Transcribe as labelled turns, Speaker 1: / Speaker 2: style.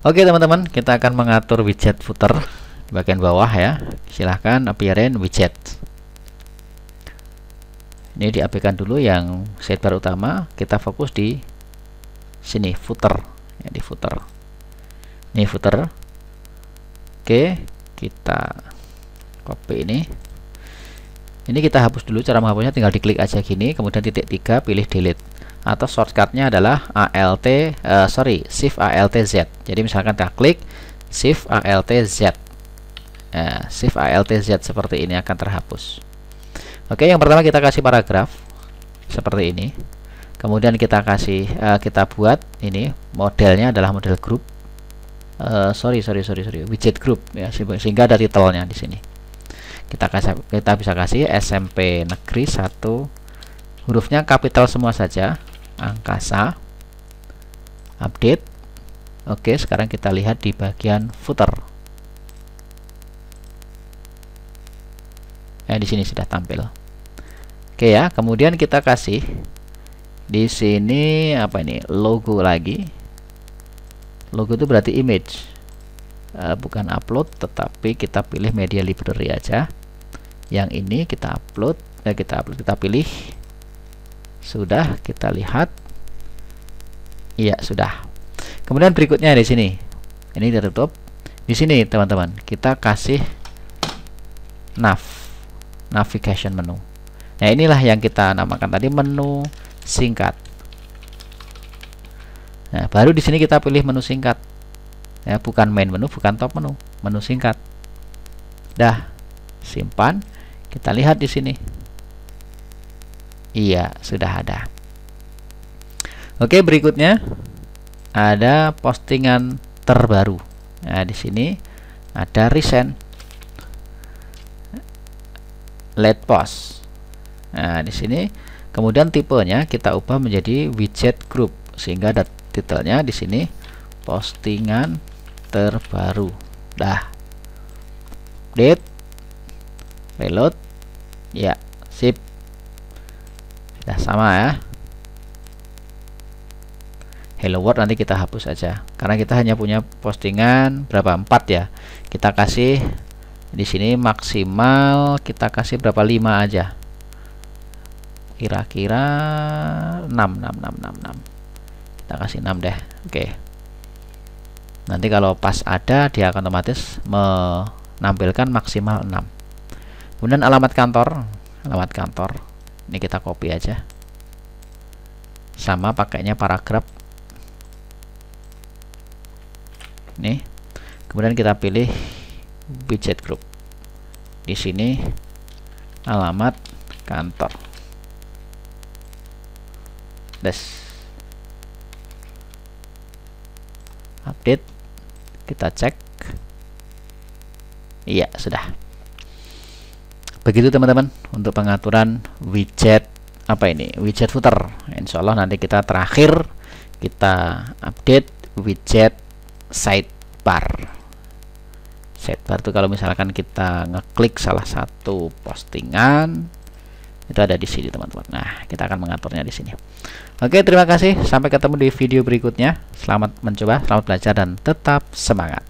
Speaker 1: Oke teman-teman, kita akan mengatur widget footer di bagian bawah ya. Silahkan appearance widget. Ini diapikan dulu yang sidebar utama, kita fokus di sini footer, ya, di footer. Ini footer. Oke, kita copy ini. Ini kita hapus dulu, cara menghapusnya tinggal diklik aja gini, kemudian titik tiga, pilih delete atau shortcutnya adalah alt uh, eh, sorry shift alt z jadi misalkan kita klik shift alt z uh, shift alt z seperti ini akan terhapus oke yang pertama kita kasih paragraf seperti ini kemudian kita kasih uh, kita buat ini modelnya adalah model grup uh, sorry sorry sorry sorry widget group ya sehingga ada titelnya di sini kita kasih kita bisa kasih SMP negeri satu hurufnya kapital semua saja angkasa update oke sekarang kita lihat di bagian footer eh di sini sudah tampil oke ya kemudian kita kasih di sini apa ini logo lagi logo itu berarti image e, bukan upload tetapi kita pilih media library aja yang ini kita upload eh, kita upload kita pilih sudah kita lihat. Iya, sudah. Kemudian berikutnya di sini. Ini tertutup tutup. Di sini, teman-teman, kita kasih nav navigation menu. Nah, inilah yang kita namakan tadi menu singkat. Nah, baru di sini kita pilih menu singkat. Ya, bukan main menu, bukan top menu, menu singkat. Dah, simpan. Kita lihat di sini. Iya, sudah ada. Oke, berikutnya ada postingan terbaru. Nah, di sini ada recent late post. Nah, di sini kemudian tipenya kita ubah menjadi widget group sehingga ada titelnya di sini postingan terbaru. Dah. Update reload. Ya, sip ya sama ya hello world nanti kita hapus aja karena kita hanya punya postingan berapa 4 ya kita kasih di sini maksimal kita kasih berapa lima aja kira-kira 6 6 6 6 6 kita kasih enam deh oke nanti kalau pas ada dia akan otomatis menampilkan maksimal enam kemudian alamat kantor alamat kantor ini kita copy aja sama pakainya paragraf nih kemudian kita pilih budget group di sini alamat kantor des update kita cek iya sudah begitu teman-teman untuk pengaturan widget apa ini widget footer Insya Allah nanti kita terakhir kita update widget sidebar sidebar itu kalau misalkan kita ngeklik salah satu postingan itu ada di sini teman-teman nah kita akan mengaturnya di sini oke terima kasih sampai ketemu di video berikutnya selamat mencoba selamat belajar dan tetap semangat